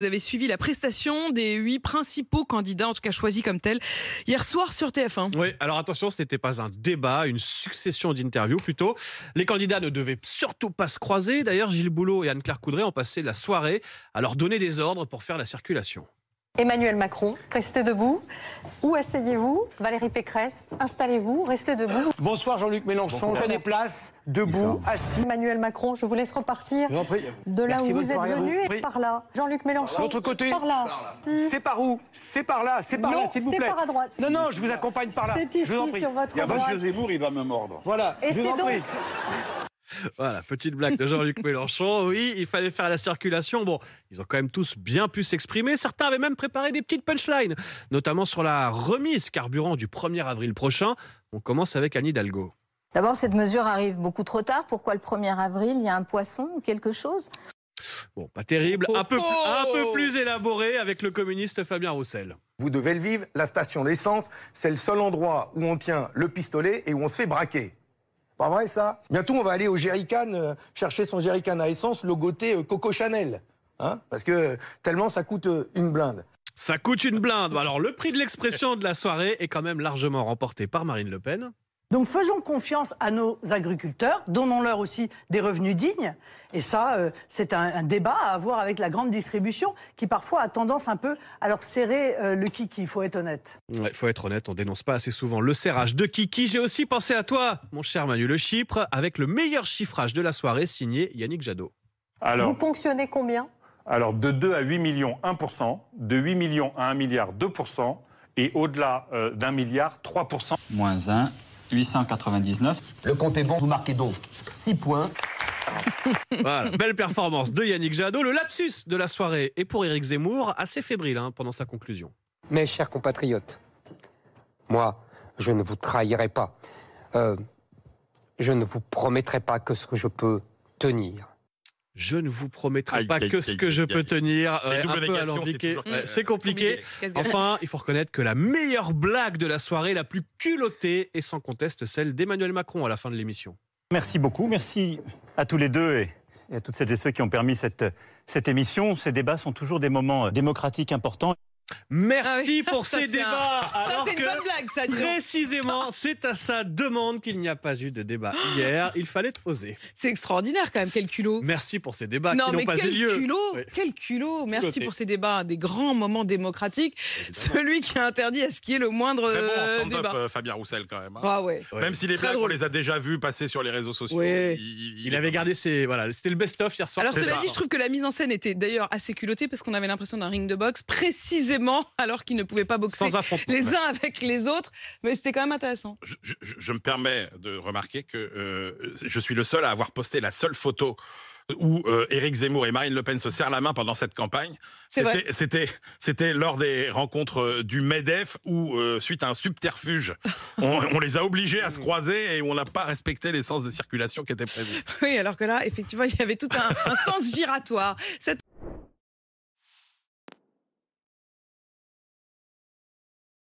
Vous avez suivi la prestation des huit principaux candidats, en tout cas choisis comme tels, hier soir sur TF1. Oui, alors attention, ce n'était pas un débat, une succession d'interviews plutôt. Les candidats ne devaient surtout pas se croiser. D'ailleurs, Gilles Boulot et Anne-Claire Coudray ont passé la soirée à leur donner des ordres pour faire la circulation. Emmanuel Macron, restez debout. Où asseyez-vous, Valérie Pécresse, installez-vous, restez debout. Bonsoir Jean-Luc Mélenchon, prenez place, debout, assis. Emmanuel Macron, je vous laisse repartir de là où vous êtes venu et par là. Jean-Luc Mélenchon, votre côté. par là. C'est par où C'est par là, c'est par là, s'il vous plaît. c'est par à droite. Non, non, je vous accompagne par là. C'est ici, sur votre il y a il va me mordre. Voilà, voilà, petite blague de Jean-Luc Mélenchon. Oui, il fallait faire la circulation. Bon, ils ont quand même tous bien pu s'exprimer. Certains avaient même préparé des petites punchlines, notamment sur la remise carburant du 1er avril prochain. On commence avec Annie Dalgo. « D'abord, cette mesure arrive beaucoup trop tard. Pourquoi le 1er avril Il y a un poisson ou quelque chose Bon, pas terrible. Un peu, un peu oh, oh, oh. plus élaboré avec le communiste Fabien Roussel. Vous devez le vivre, la station d'essence, c'est le seul endroit où on tient le pistolet et où on se fait braquer. Pas vrai ça Bientôt on va aller au jerrycan euh, chercher son jerrycan à essence logoté euh, Coco Chanel. Hein Parce que tellement ça coûte euh, une blinde. Ça coûte une blinde. Alors le prix de l'expression de la soirée est quand même largement remporté par Marine Le Pen. Donc faisons confiance à nos agriculteurs, donnons-leur aussi des revenus dignes. Et ça, euh, c'est un, débat à avoir avec la grande distribution qui parfois a tendance un peu à leur serrer euh, le kiki, il faut être honnête. Il faut être honnête, on dénonce pas assez souvent le serrage de kiki. J'ai aussi pensé à toi, mon cher Manu Le Chypre, avec le meilleur chiffrage de la soirée signé Yannick Jadot. Alors, Vous ponctionnez combien Alors de 2 à 8 millions 1%, de 8 millions à 1 milliard 2%, et au-delà euh, d'un milliard 3%. Moins 1, 899. Le compte est bon, vous marquez donc 6 points. voilà, belle performance de Yannick Jadot, le lapsus de la soirée. Et pour Éric Zemmour, assez fébrile hein, pendant sa conclusion. Mes chers compatriotes, moi, je ne vous trahirai pas. Euh, je ne vous promettrai pas que ce que je peux tenir je ne vous promettrai pas que ce que je peux tenir. Euh, c'est euh, euh, compliqué. Enfin, il faut reconnaître que la meilleure blague de la soirée, la plus culottée, est sans conteste celle d'Emmanuel Macron à la fin de l'émission. Merci beaucoup. Merci à tous les deux et à toutes celles et ceux qui ont permis cette, cette émission. Ces débats sont toujours des moments démocratiques importants. Merci ah pour ces débats. ça, c'est une bonne blague, ça, Précisément, c'est à sa demande qu'il n'y a pas eu de débat hier. Il fallait oser. C'est extraordinaire, quand même, quel culot. Merci pour ces débats qui n'ont pas quel eu lieu. Culot, Quel culot Merci pour ces débats, des grands moments démocratiques. Celui qui a interdit à ce qui est le moindre. Très bon, euh, débat. Euh, Fabien Roussel, quand même. Hein. Ah même si les blagues, on les a déjà vus passer sur les réseaux sociaux. Il, avait gardé ses. Voilà, c'était le best-of hier soir. Alors, cela dit, je trouve que la mise en scène était d'ailleurs assez culottée parce qu'on avait l'impression d'un ring de boxe, précisément alors qu'ils ne pouvaient pas boxer les uns avec les autres. Mais c'était quand même intéressant. Je, me permets de remarquer que euh, je suis le seul à avoir posté la seule photo où eric euh, Éric Zemmour et Marine Le Pen se serrent la main pendant cette campagne. C'était c'était lors des rencontres euh, du Medef où suite à un subterfuge, on, les a obligés à se croiser et on n'a pas respecté les sens de circulation qui étaient prévus. Oui, alors que là, effectivement, il y avait tout un, un sens giratoire. Cette...